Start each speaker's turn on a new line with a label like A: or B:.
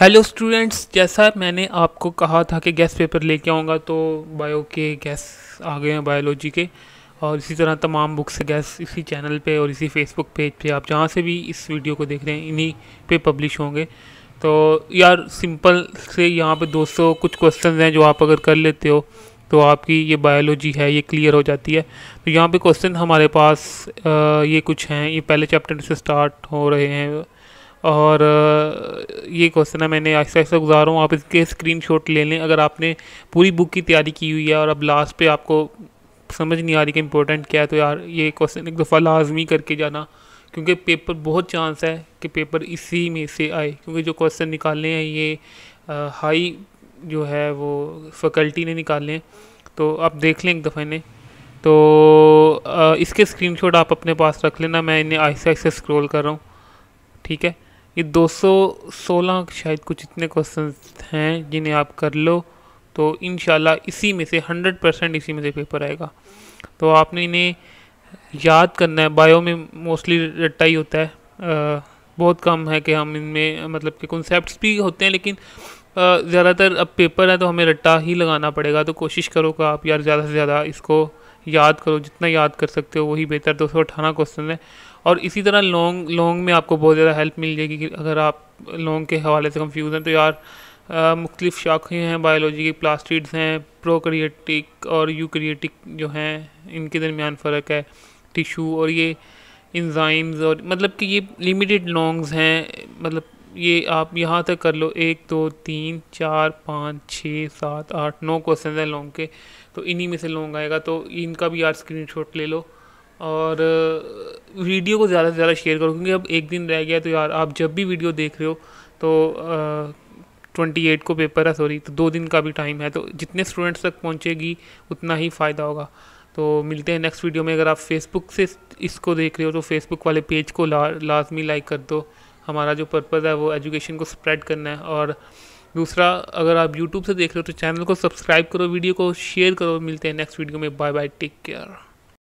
A: hello students जैसा मैंने आपको कहा था कि गैस पेपर लेके आऊँगा तो बायो के गैस आ गए हैं बायोलॉजी के और इसी तरह तमाम बुक्स से गैस इसी चैनल पे और इसी फेसबुक पेज पे आप जहाँ से भी इस वीडियो को देख रहे हैं इन्हीं पे पब्लिश होंगे तो यार सिंपल से यहाँ पे 200 कुछ क्वेश्चन हैं जो आप अगर कर लेते हो तो आपकी ये बायोलॉजी है ये क्लियर हो जाती है तो यहाँ पर क्वेश्चन हमारे पास आ, ये कुछ हैं ये पहले चैप्टर से स्टार्ट हो रहे हैं और ये क्वेश्चन है मैंने ऐसा ऐसा गुजारा हूँ आप इसके स्क्रीन शॉट ले लें अगर आपने पूरी बुक की तैयारी की हुई है और अब लास्ट पे आपको समझ नहीं आ रही कि इम्पोर्टेंट क्या है तो यार ये क्वेश्चन एक दफ़ा लाजमी करके जाना क्योंकि पेपर बहुत चांस है कि पेपर इसी में से आए क्योंकि जो क्वेश्चन निकालने हैं ये आ, हाई जो है वो फैकल्टी ने निकाले हैं तो आप देख लें एक दफ़ा इन्हें तो आ, इसके स्क्रीनशॉट आप अपने पास रख लेना मैं इन्हें आहिस्ता आहिस्ता स्क्रॉल कर रहा हूँ ठीक है ये 216 शायद कुछ इतने क्वेश्चन हैं जिन्हें आप कर लो तो इन इसी में से 100 परसेंट इसी में से पेपर आएगा तो आपने इन्हें याद करना है बायो में मोस्टली रट्टा ही होता है आ, बहुत कम है कि हम इनमें मतलब कि कॉन्सेप्ट भी होते हैं लेकिन ज़्यादातर अब पेपर है तो हमें रट्टा ही लगाना पड़ेगा तो कोशिश करो कि आप यार ज़्यादा से ज़्यादा इसको याद करो जितना याद कर सकते हो वही बेहतर दो सौ अठारह क्वेश्चन है और इसी तरह लॉन्ग लॉन्ग में आपको बहुत ज़्यादा हेल्प मिल जाएगी कि अगर आप लॉन्ग के हवाले से कंफ्यूज हैं तो यार मुख्तलिफ शाखें हैं बायोलॉजी की प्लास्टिड्स हैं प्रोक्रिएटिक और यूक्रिएटिक जो हैं इनके दरमियान फ़र्क है टिशू और ये इंजाइम्स और मतलब कि ये लिमिटेड लॉन्ग्स हैं मतलब ये आप यहाँ तक कर लो एक दो तीन चार पाँच छः सात आठ नौ क्वेश्चन हैं लॉन्ग के तो इन्हीं में से लॉन्ग आएगा तो इनका भी यार स्क्रीनशॉट ले लो और वीडियो को ज़्यादा से ज़्यादा शेयर करो क्योंकि अब एक दिन रह गया तो यार आप जब भी वीडियो देख रहे हो तो ट्वेंटी एट को पेपर है सॉरी तो दो दिन का भी टाइम है तो जितने स्टूडेंट्स तक पहुँचेगी उतना ही फ़ायदा होगा तो मिलते हैं नेक्स्ट वीडियो में अगर आप फेसबुक से इसको देख रहे हो तो फेसबुक वाले पेज को ला लाजमी लाइक कर दो हमारा जो पर्पज़ है वो एजुकेशन को स्प्रेड करना है और दूसरा अगर आप यूट्यूब से देख रहे हो तो चैनल को सब्सक्राइब करो वीडियो को शेयर करो मिलते हैं नेक्स्ट वीडियो में बाय बाय टेक केयर